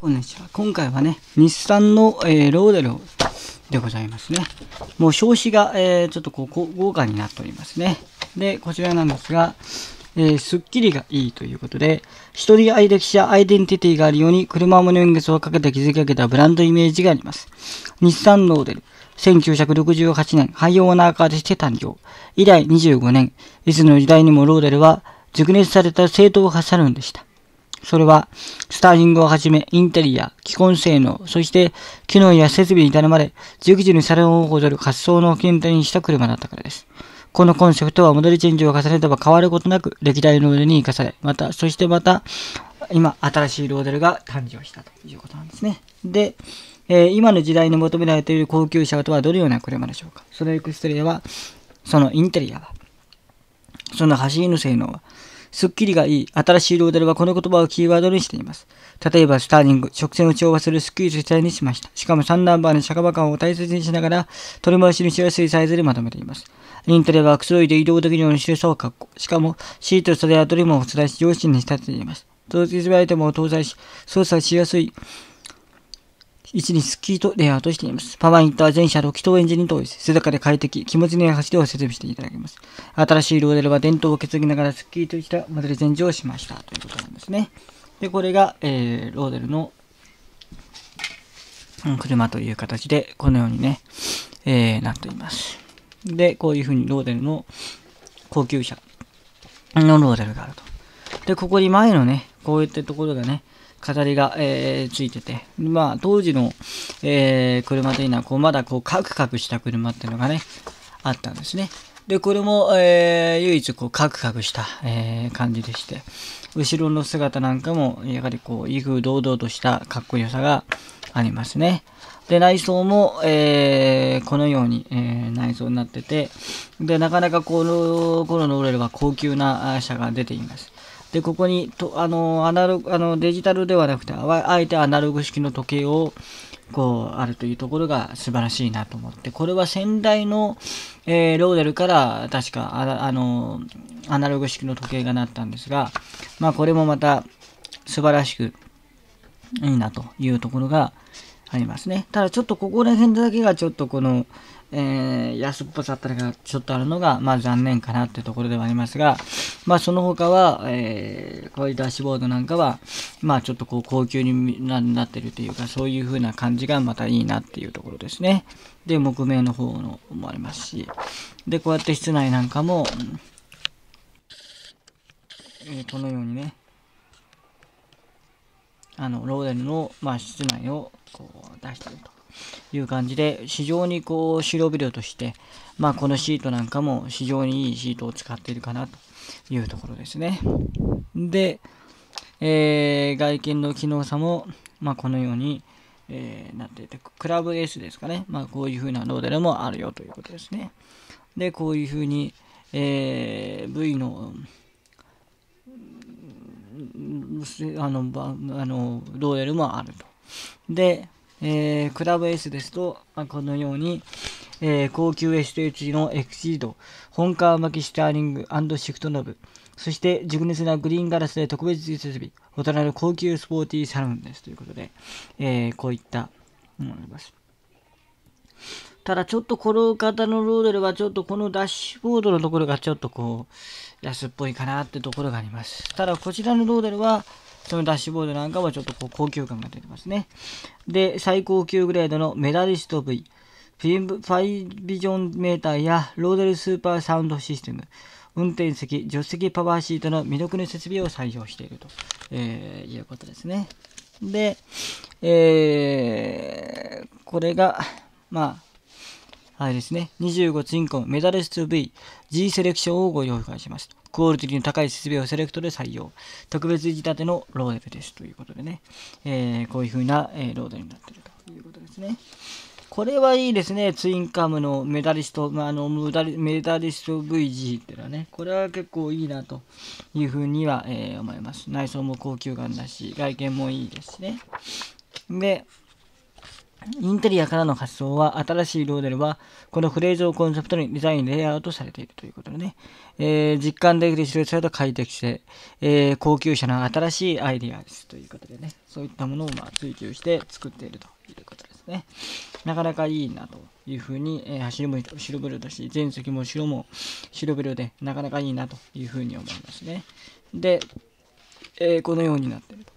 こんにちは。今回はね、日産の、えー、ローデルでございますね。もう表紙が、えー、ちょっとこう豪華になっておりますね。で、こちらなんですが、えー、スッキリがいいということで、一人愛歴者アイデンティティがあるように、車も年月をかけて築き上げたブランドイメージがあります。日産ローデル。1968年、廃オーナーカーとして誕生。以来25年、いつの時代にもローデルは、熟練された正統派サるンでした。それは、スターリングをはじめ、インテリア、既婚性能、そして、機能や設備に至るまで、熟時にサロンを踊る滑走の検定にした車だったからです。このコンセプトはモデルチェンジを重ねれば変わることなく、歴代のモデルに生かされ、また、そしてまた、今、新しいローデルが誕生したということなんですね。で、えー、今の時代に求められている高級車とはどのような車でしょうかそのエクストリアは、そのインテリアは、その走りの性能は、スッキリがいい、新しいローデルはこの言葉をキーワードにしています。例えば、スターリング、直線を調和するスッキリと主体にしました。しかもサンダバーのシ場感を大切にしながら、取り回しにしやすいサイズでまとめています。インテレはくつろいで移動できるように白さを確保。しかも、シート、袖はドリムをお伝えし、上心に仕立てています。同時テムも搭載し、操作しやすい。一にスキーとレイアウトしています。パワーインター全車6気筒エンジンに統一、背中で快適、気持ちのいい走りを設備していただきます。新しいローデルは伝統を受け継ぎながらスキーとしたモデルチェをしましたということなんですね。で、これが、えー、ローデルの車という形で、このようにね、えー、なっています。で、こういうふうにローデルの高級車のローデルがあると。で、ここに前のね、こういったところがね、飾りが、えー、ついてて、まあ、当時の、えー、車というのは、こう、まだこう、カクカクした車っていうのがね、あったんですね。で、これも、えー、唯一こう、カクカクした、えー、感じでして、後ろの姿なんかも、やはりこう、威風堂々としたかっこよさがありますね。で、内装も、えー、このように、えー、内装になってて、で、なかなかこの頃のオレルは高級な車が出ています。で、ここに、とあの、アナログ、あの、デジタルではなくて、あえてアナログ式の時計を、こう、あるというところが素晴らしいなと思って、これは先代の、えー、ローデルから、確かあ、あの、アナログ式の時計がなったんですが、まあ、これもまた、素晴らしく、いいなというところがありますね。ただちょっとここら辺だけがちょっとこの、えー、安っぽさったりがちょっとあるのが、まあ残念かなっていうところではありますが、まあその他は、えー、こういうダッシュボードなんかは、まあちょっとこう高級になってるというか、そういう風な感じがまたいいなっていうところですね。で、木目の方のもありますし、で、こうやって室内なんかも、えー、このようにね、あの、ローデルの、まあ、室内をこう出してると。いう感じで、非常にこう、白オとして、まあ、このシートなんかも非常にいいシートを使っているかなというところですね。で、えー、外見の機能差も、まあ、このように、えー、なっていて、クラブ S ですかね。まあ、こういう風なローデルもあるよということですね。で、こういう風に、えー、V の、あの、あのローデルもあると。で、えー、クラブ S ですと、まあ、このように、えー、高級 SH のエクシード、本革巻きスターリングシフトノブ、そして熟熱なグリーンガラスで特別設備、大人の高級スポーティーサロンですということで、えー、こういったものがあります。ただちょっとこの方のローデルはちょっとこのダッシュボードのところがちょっとこう安っぽいかなってところがあります。ただこちらのローデルはそのダッシュボードなんかはちょっとこう高級感が出てますね。で、最高級グレードのメダリスト V、ファイビジョンメーターやローデルスーパーサウンドシステム、運転席、助手席パワーシートの未読の設備を採用していると、えー、いうことですね。で、えー、これが、まあ、あれですね、25ツインコンメダリスト V、G セレクションをご用意しました。クオリティの高い設備をセレクトで採用。特別仕立てのローレルです。ということでね、えー、こういう風な、えー、ロードルになってるということですね。これはいいですね。ツインカムのメダリスト、まあ、あのメダリスト VG っていうのはね、これは結構いいなという風には、えー、思います。内装も高級感だし、外見もいいですしね。で、インテリアからの発想は新しいローデルはこのフレーズをコンセプトにデザイン、レイアウトされているということでね、えー、実感できる自動車と快適性、えー、高級車の新しいアイデアですということでね、そういったものをまあ追求して作っているということですね。なかなかいいなというふうに、えー、走りも白ブルーだし、前席も白も白ブルーでなかなかいいなというふうに思いますね。で、えー、このようになっていると。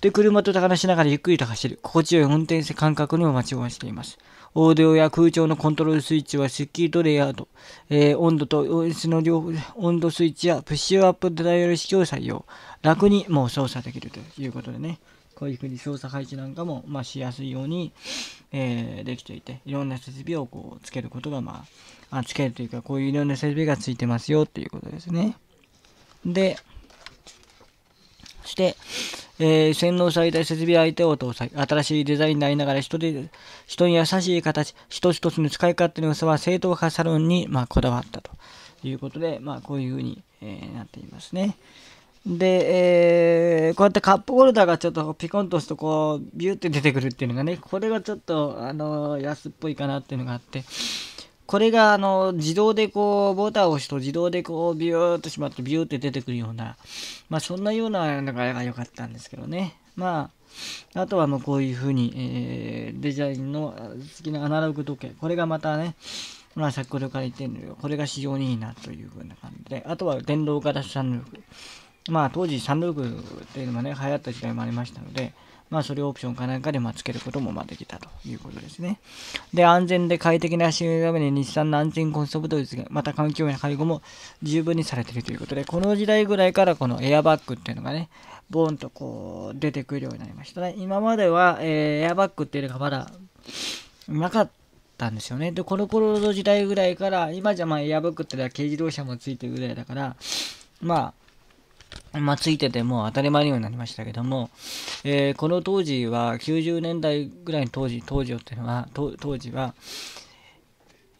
で、車と高鳴しながらゆっくりと走る、心地よい運転感覚にも待ちをしています。オーディオや空調のコントロールスイッチはスッキリとレイアウト、えー、温度と音質の両温度スイッチやプッシュアップダイヤル式を採用。楽にもう操作できるということでね。こういうふうに操作配置なんかも、まあ、しやすいように、えー、できていて、いろんな設備をこうつけることが、まあ、あ、つけるというか、こういういろんな設備がついてますよっていうことですね。で、そして、えー、洗脳された設備相手を搭載。新しいデザインでありながら人で、人に優しい形、一つ一つの使い勝手の良さは正当化サロンに、まあ、こだわったということで、まあ、こういうふうに、えー、なっていますね。で、えー、こうやってカップホルダーがちょっとピコンと押すとこうビューって出てくるっていうのがねこれがちょっとあの安っぽいかなっていうのがあってこれがあの自動でこうボタンを押すと自動でこうビューっとしまってビューって出てくるような、まあそんなような流れが良かったんですけどね。まあ、あとはもうこういう風に、えー、デザインの好きなアナログ時計。これがまたね、まあ先ほどから言ってるのよ。これが非常にいいなという風な感じで。あとは電動型サンルーまあ当時サンルークっていうのがね、流行った時代もありましたので、まあ、それをオプションかなんかでまつけることもまできたということですね。で、安全で快適な走みのために日産の安全コンソートですが、また環境への配合も十分にされているということで、この時代ぐらいからこのエアバッグっていうのがね、ボーンとこう出てくるようになりましたね。今までは、えー、エアバッグっていうのがまだなかった。たんですよね。で、この頃の時代ぐらいから、今じゃまあエアバッグってのは軽自動車もついてるぐらいだから、まあ、まあ、ついてても当たり前のようになりましたけども、えー、この当時は90年代ぐらいの当時当時っていうのは当時は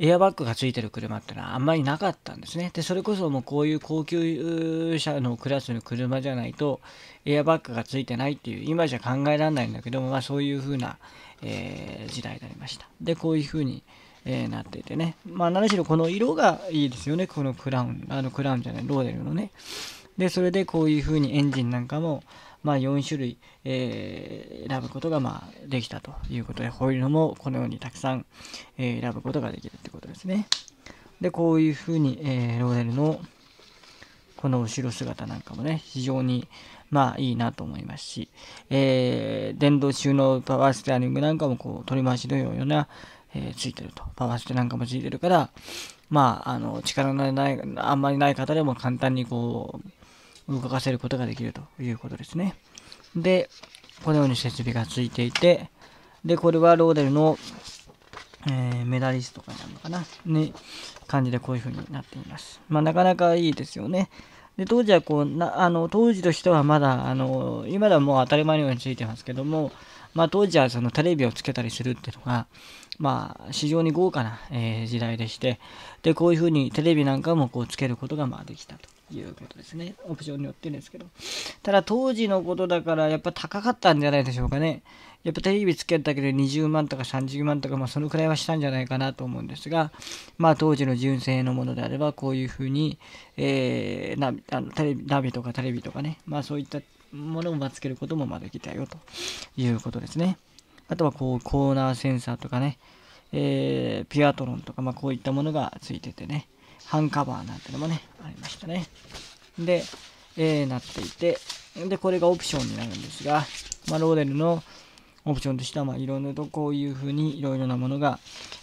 エアバッグがついてる車ってのはあんまりなかったんですね。で、それこそもうこういう高級車のクラスの車じゃないと、エアバッグがついてないっていう、今じゃ考えられないんだけども、まあそういう風な、えー、時代になりました。で、こういう風に、えー、なっていてね。まあ何しろこの色がいいですよね、このクラウン、あのクラウンじゃない、ローデルのね。でそれでこういうふうにエンジンなんかも、まあ、4種類、えー、選ぶことがまあできたということでホイールもこのようにたくさん、えー、選ぶことができるってことですね。でこういうふうに、えー、ローレルのこの後ろ姿なんかもね非常にまあいいなと思いますし、えー、電動収納パワーステアリングなんかもこう取り回しのような、えー、ついてるとパワーステなんかもついてるからまああの力のないあんまりない方でも簡単にこう動かせることができるということですね。で、このように設備がついていて、で、これはローデルの、えー、メダリストかなのかな、ね、感じでこういう風になっています。まあ、なかなかいいですよね。で当時はこうなあの当時としてはまだあの今ではもう当たり前のようについてますけども、まあ、当時はそのテレビをつけたりするっていうのが、まあ、非常に豪華な、えー、時代でしてでこういうふうにテレビなんかもこうつけることがまあできたと。いうことですねオプションによってですけどただ当時のことだからやっぱ高かったんじゃないでしょうかねやっぱテレビつけるだけで20万とか30万とか、まあ、そのくらいはしたんじゃないかなと思うんですが、まあ、当時の純正のものであれば、こういうふうに、えー、なあのテレビナビとかテレビとかね、まあ、そういったものをつけることもまできたよということですね。あとはこうコーナーセンサーとかね、えー、ピュアトロンとか、まあ、こういったものがついててね、ハンカバーなんてのもね、ありましたね。で、えー、なっていて、で、これがオプションになるんですが、まあ、ローデルの、オプションとしては、まあ、いろんなとこういうふうにいろいろなものが、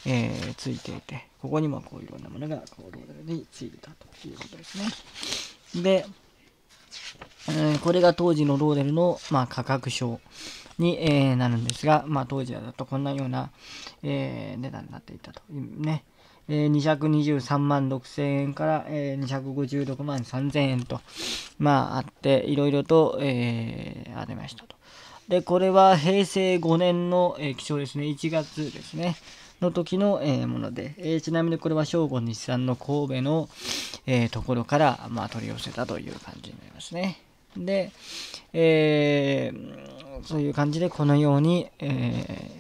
えー、ついていて、ここにもこういろんなものがこうロールについてたということですね。で、えー、これが当時のローデルの、まあ、価格表に、えー、なるんですが、まあ、当時だとこんなような、えー、値段になっていたと。ね。えー、223万6000円から、えー、256万3000円と、まあ、あって、いろいろと、えー、ありましたと。で、これは平成5年の、えー、気象ですね、1月ですね、の時の、えー、もので、えー、ちなみにこれは正午日産の神戸の、えところから、まあ、取り寄せたという感じになりますね。で、えそういう感じでこのように、え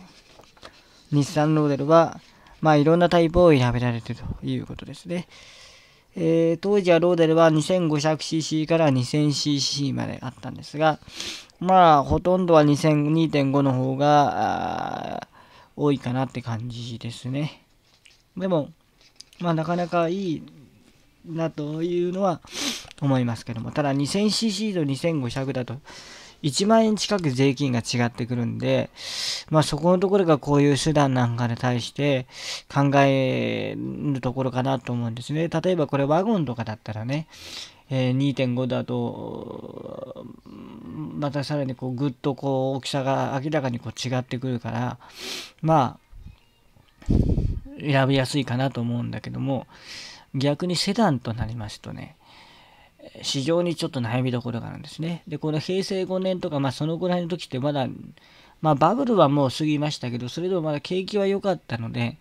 日産ローデルは、まあ、いろんなタイプを選べられてるということですね。えー、当時はローデルは 2500cc から 2000cc まであったんですが、まあ、ほとんどは2.5の方が多いかなって感じですね。でも、まあ、なかなかいいなというのは思いますけども、ただ 2000cc と2500だと、1万円近く税金が違ってくるんで、まあそこのところがこういう手段なんかに対して考えるところかなと思うんですね。例えばこれワゴンとかだったらね、えー、2.5だとまたさらにこうぐっとこう大きさが明らかにこう違ってくるからまあ選びやすいかなと思うんだけども逆にセダンとなりますとね非常にちょっと悩みどころがあるんですね。で、この平成5年とか、まあ、そのぐらいの時ってまだ、まあ、バブルはもう過ぎましたけど、それでもまだ景気は良かったので、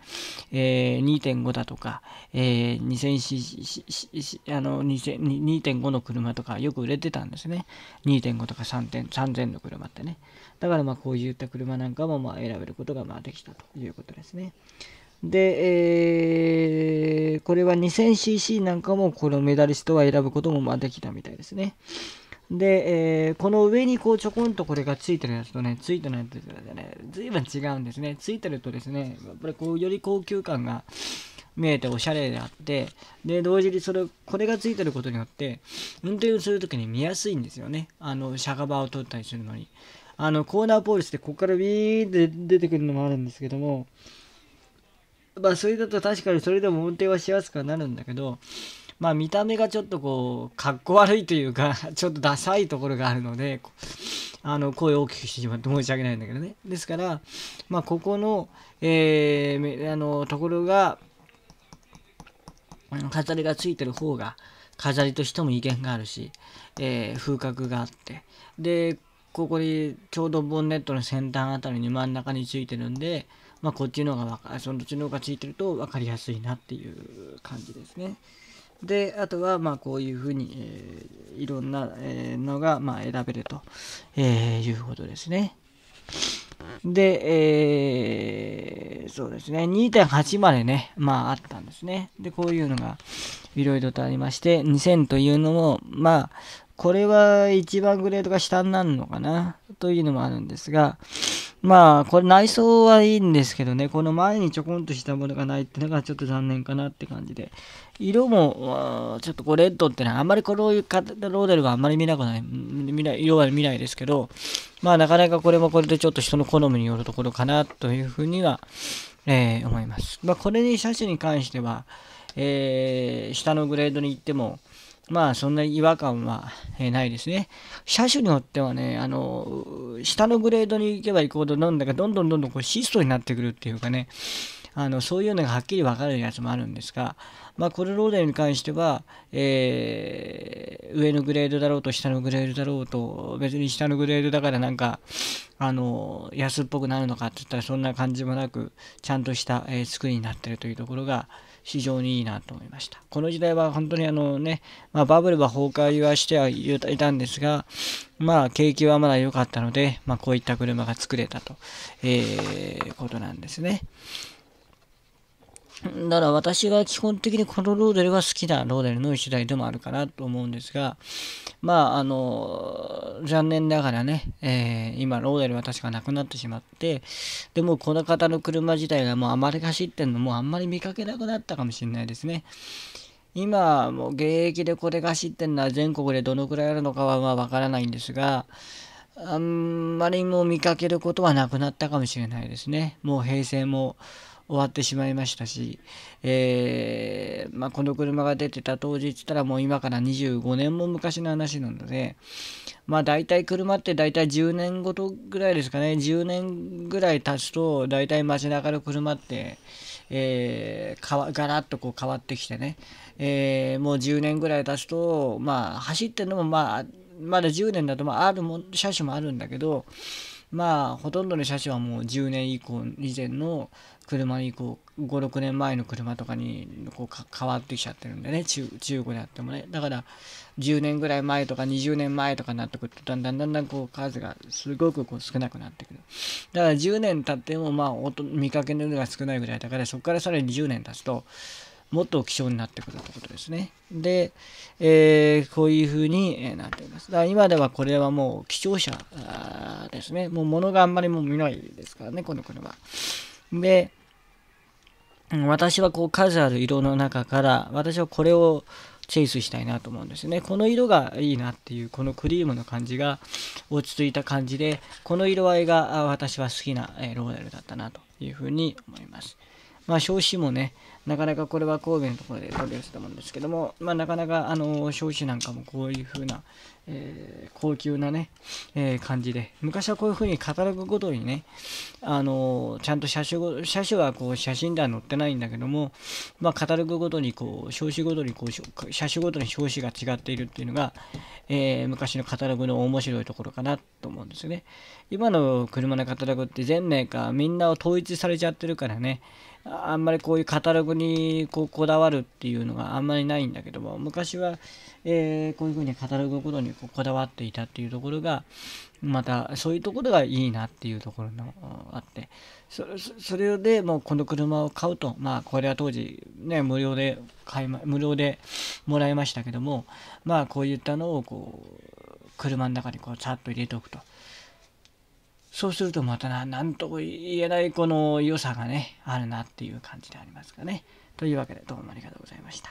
えー、2.5だとか、えー、2000あの2.5の車とかよく売れてたんですね。2.5とか3000の車ってね。だからまあこういった車なんかもまあ選べることがまあできたということですね。で、えー、これは 2000cc なんかもこのメダリストは選ぶこともまあできたみたいですね。で、えー、この上にこうちょこんとこれがついてるやつとね、ついてないやつとね、ずいぶん違うんですね。ついてるとですね、やっぱりこうより高級感が見えておしゃれであって、で、同時にそれ、これがついてることによって、運転をするときに見やすいんですよね。あの、シャガバを取ったりするのに。あの、コーナーポールってここからビーって出てくるのもあるんですけども、まあそれだと確かにそれでも運転はしやすくはなるんだけど、まあ見た目がちょっとこう、かっこ悪いというか ちょっとダサいところがあるので、あの、声を大きくしてしまって申し訳ないんだけどね。ですから、まあここの、えー、あの、ところが、飾りがついてる方が、飾りとしても威厳があるし、えー、風格があって。で、ここにちょうどボンネットの先端あたりに真ん中についてるんで、まあ、こっちの方が、そのどっちの方がついてると分かりやすいなっていう感じですね。で、あとは、まあ、こういうふうに、えー、いろんな、えー、のが、まあ、選べると、えー、いうことですね。で、えー、そうですね、2.8までね、まあ、あったんですね。で、こういうのが、いろいろとありまして、2000というのも、まあ、これは一番グレードが下になるのかな、というのもあるんですが、まあ、これ内装はいいんですけどね、この前にちょこんとしたものがないってのがちょっと残念かなって感じで、色も、ちょっとこうレッドってのはあんまりこのローデルはあんまり見なくない、見ない色は見ないですけど、まあなかなかこれもこれでちょっと人の好みによるところかなというふうには、えー、思います。まあこれに車種に関しては、えー、下のグレードに行っても、まあそんなに違和感は、えないですね。車種によってはね、あの、下のグレードに行けば行くほどなんだかどんどんどんどんこう質素になってくるっていうかね、あのそういうのがはっきり分かるやつもあるんですが、まあ、コルローデに関しては、えー、上のグレードだろうと下のグレードだろうと別に下のグレードだからなんかあの安っぽくなるのかって言ったらそんな感じもなくちゃんとした、えー、作りになってるというところが非常にいいなと思いました。この時代は本当にあのね、まあ、バブルは崩壊はしてはいたんですが、まあ景気はまだ良かったので、まあ、こういった車が作れたと、えー、ことなんですね。だから私が基本的にこのローデルが好きなローデルの一台でもあるかなと思うんですが、まあ、あの、残念ながらね、えー、今ローデルは確かなくなってしまって、でもこの方の車自体がもうあまり走ってんのもうあんまり見かけなくなったかもしれないですね。今、もう現役でこれが走ってんのは全国でどのくらいあるのかはまあわからないんですが、あんまりもう見かけることはなくなったかもしれないですね。もう平成も、終わってしまいましたし、えー、まあ、この車が出てた当時って言ったらもう今から25年も昔の話なので、まあ、大体車って大体10年ごとぐらいですかね10年ぐらい経つと大体街中の車って、えー、かわガラッとこう変わってきてね、えー、もう10年ぐらい経つと、まあ、走ってるのもまあまだ10年だとまああるも車種もあるんだけどまあほとんどの車種はもう10年以降以前の車にこ56年前の車とかにこう変わってきちゃってるんでね中中古であってもねだから10年ぐらい前とか20年前とかになってくるとだんだんだんだんこう数がすごくこう少なくなってくるだから10年経ってもまあ見かけの量が少ないぐらいだからそこからさらに10年経つともっと希少になってくるってことですね。で、えー、こういうふうになっています。だから今ではこれはもう希少者ですね。もう物があんまりもう見ないですからね、この車。で、私はこう数ある色の中から私はこれをチェイスしたいなと思うんですねこの色がいいなっていうこのクリームの感じが落ち着いた感じでこの色合いが私は好きなローレルだったなというふうに思いますまあ表紙もねなかなかこれは神戸のところで取り寄せたもんですけども、まあ、なかなか、あのー、表なんかもこういう風な、えー、高級なね、えー、感じで、昔はこういう風にカタログごとにね、あのちゃんと車種ご、車種はこう写真では載ってないんだけども、まあ、カタログごとにこう、表紙ごとにこう、車種ごとに表紙が違っているっていうのが、え昔のカタログの面白いところかなと思うんですよね。今の車のカタログって全メーカーみんな統一されちゃってるからね、あんまりこういうカタログにこうこだわるっていうのがあんまりないんだけども昔は、えー、こういうふうにカタログごとにここだわっていたっていうところがまたそういうところがいいなっていうところのあってそそれでもうこの車を買うとまあこれは当時ね無料で買い、ま、無料でもらいましたけどもまあこういったのをこう車の中にこうさっと入れておくと。そうするとまた何とも言えないこの良さがねあるなっていう感じでありますかね。というわけでどうもありがとうございました。